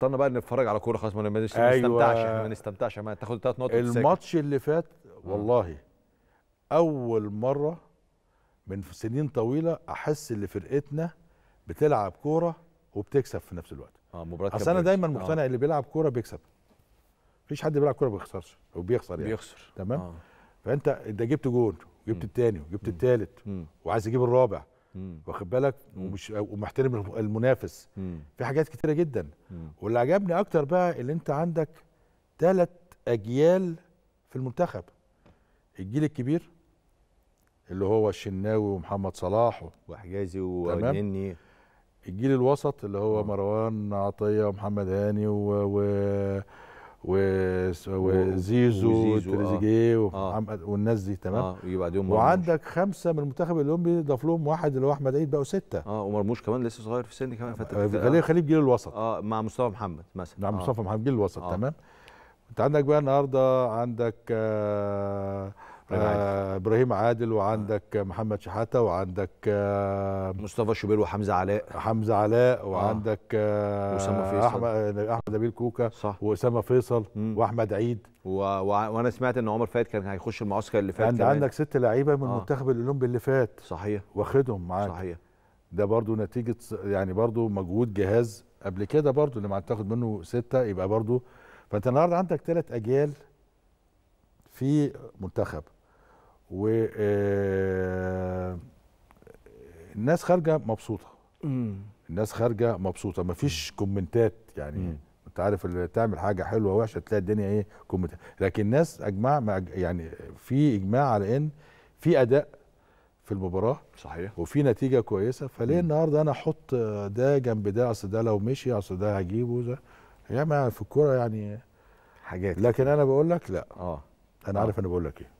بطلنا بقى نتفرج على كوره خلاص ما نستمتعش أيوة. ما نستمتعش ما تاخد ثلاث نقط الماتش اللي فات والله اول مره من سنين طويله احس ان فرقتنا بتلعب كوره وبتكسب في نفس الوقت اه مباراه اصل انا دايما آه. مقتنع آه. اللي بيلعب كوره بيكسب مفيش حد بيلعب كوره بيخسرش او بيخسر يعني بيخسر تمام آه. فانت انت جبت جون جبت الثاني وجبت الثالث وعايز تجيب الرابع واخد بالك ومش ومحترم المنافس مم. في حاجات كتيره جدا مم. واللي عجبني اكتر بقى اللي انت عندك ثلاث اجيال في المنتخب الجيل الكبير اللي هو الشناوي ومحمد صلاح وحجازي ونني الجيل الوسط اللي هو مروان عطيه ومحمد هاني و, و... وزيزو وتريزيجيه آه. آه. والناس دي تمام آه. ويبقى ديهم وعندك خمسه من المنتخب الاولمبي ضاف لهم واحد اللي هو احمد عيد بقوا سته اه ومرموش كمان لسه صغير في السن كمان آه، غالبا آه. خليل جيل الوسط اه مع مصطفى محمد مثلا مع آه. مصطفى محمد جيل الوسط آه. تمام انت عندك بقى النهارده عندك آه آه ابراهيم عادل وعندك محمد شحاته وعندك آه مصطفى شوبير وحمزه علاء حمزه علاء آه. وعندك آه اسامه فيصل احمد آه، احمد نبيل كوكا صح واسامه فيصل مم. واحمد عيد و... و... وانا سمعت ان عمر فايت كان هيخش المعسكر اللي فات عند كمان. عندك ست لعيبه من آه. المنتخب الاولمبي اللي فات صحيح واخدهم معاك صحيح ده برضو نتيجه يعني برضو مجهود جهاز قبل كده برضو لما تاخد منه سته يبقى برضو فانت النهارده عندك ثلاث اجيال في منتخب و آه، الناس خارجه مبسوطه الناس خارجه مبسوطه مفيش كومنتات يعني انت عارف اللي تعمل حاجه حلوه وحشه تلاقي الدنيا ايه كومنتات لكن الناس اجماع يعني في اجماع على ان في اداء في المباراه صحيح وفي نتيجه كويسه فليه النهارده انا احط ده جنب ده اصل ده لو مشي اصل ده هجيبه ده يا يعني في الكوره يعني حاجات لكن انا بقول لك لا اه انا آه. عارف انا بقول لك ايه